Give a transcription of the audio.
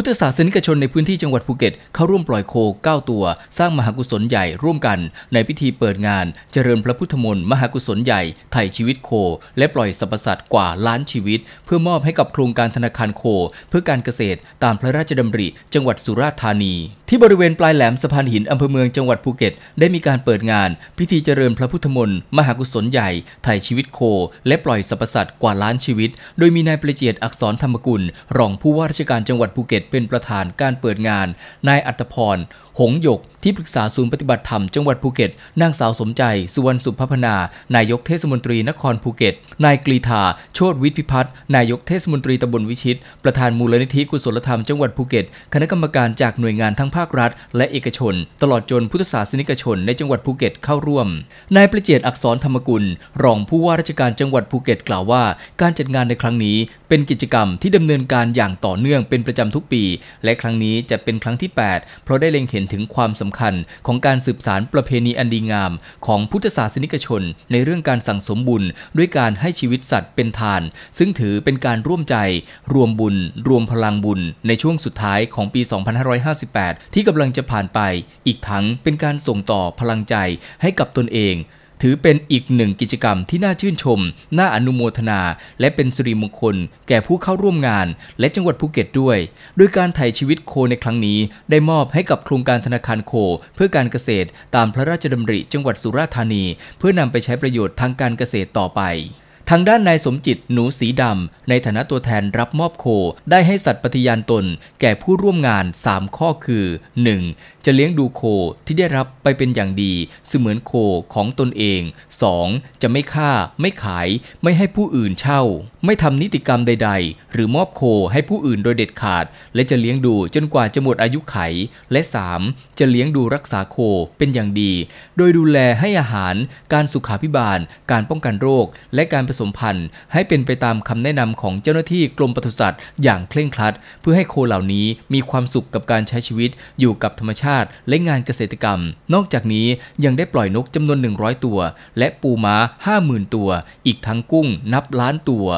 พุทธศาสนิกชนในพื้นที่จังหวัดภูเก็ตเข้าร่วมปล่อยโค 9 ตัว สร้างมหากุศลใหญ่ร่วมกัน ในพิธีเปิดงาน เจริญพระพุทธมนต์มหากุศลใหญ่ไถ่ชีวิตโค และปล่อยสรรพสัตว์กว่า ล้านชีวิต เพื่อมอบให้กับโครงการธนาคารโค เพื่อการเกษตร ตามพระราชดำริ จังหวัดสุราษฎร์ธานี ที่บริเวณปลายแหลมสะพานหินอำเภอเมืองจังหวัดภูเก็ตได้มีการเปิดงาน พิธีเจริญพระพุทธมนต์มหากุศลใหญ่ไถ่ชีวิตโค และปล่อยสรรพสัตว์กว่าล้านชีวิต โดยมีนายประเจียดอักษรธรรมกุลรองผู้ว่าราชการจังหวัดภูเก็ตเป็นประธานการเปิดงาน นายอัตพรหงหยกที่ปรึกษาศูนย์ปฏิบัติธรรมจังหวัดภูเก็ตนางสาวสมใจสุวรรณสุภพนา นายกเทศมนตรีนครภูเก็ต นายกรีธาโชตวิทพิพัฒน์นายกเทศมนตรีตำบลวิชิต ประธานมูลนิธิกุศลธรรมจังหวัดภูเก็ตคณะกรรมการจากหน่วยงานทั้งภาครัฐ และเอกชน ตลอดจนพุทธศาสนิกชนในจังหวัดภูเก็ตเข้าร่วมนายประเจตอักษรธรรมกุล รองผู้ว่าราชการจังหวัดภูเก็ต กล่าวว่า การจัดงานในครั้งนี้เป็นกิจกรรมที่ดำเนินการอย่างต่อเนื่อง เป็นประจำทุกปี และครั้งนี้จะเป็นครั้งที่ 8 เพราะได้เล็งเห็นถึงความสำคัญของการสืบสารประเพณีอันดีงามของพุทธศาสนิกชน ในเรื่องการสั่งสมบุญด้วยการให้ชีวิตสัตว์เป็นทาน ซึ่งถือเป็นการร่วมใจ รวมบุญ รวมพลังบุญ ในช่วงสุดท้ายของปี 2558 ที่กำลังจะผ่านไป อีกทั้งเป็นการส่งต่อพลังใจให้กับตนเองถือเป็นอีกหนึ่งกิจกรรมที่น่าชื่นชม น่าอนุโมทนา และเป็นสิริมงคล แก่ผู้เข้าร่วมงาน และจังหวัดภูเก็ตด้วย โดยการไถ่ชีวิตโคในครั้งนี้ ได้มอบให้กับโครงการธนาคารโค เพื่อการเกษตร ตามพระราชดำริจังหวัดสุราษฎร์ธานีเพื่อนำไปใช้ประโยชน์ทางการเกษตรต่อไปทางด้านนายสมจิตหนูสีดำ ในฐานะตัวแทนรับมอบโค ได้ให้สัตว์ปฏิญาณตนแก่ผู้ร่วมงาน 3 ข้อคือ 1. จะเลี้ยงดูโคที่ได้รับไปเป็นอย่างดี เสมือนโคของตนเอง 2. จะไม่ฆ่า ไม่ขาย ไม่ให้ผู้อื่นเช่า ไม่ทำนิติกรรมใดๆ หรือมอบโคให้ผู้อื่นโดยเด็ดขาด และจะเลี้ยงดูจนกว่าจะหมดอายุไขและ 3. จะเลี้ยงดูรักษาโคเป็นอย่างดี โดยดูแลให้อาหารการสุขาพิบาล การป้องกันโรค และการผสมพันธ์ให้เป็นไปตามคำแนะนำของเจ้าหน้าที่กรมปศุสัตว์อย่างเคร่งครัด เพื่อให้โคเหล่านี้มีความสุขกับการใช้ชีวิตอยู่กับธรรมชาติและงานเกษตรกรรม นอกจากนี้ยังได้ปล่อยนกจำนวน 100 ตัว และปูม้า 50,000 ตัว อีกทั้งกุ้งนับล้านตัว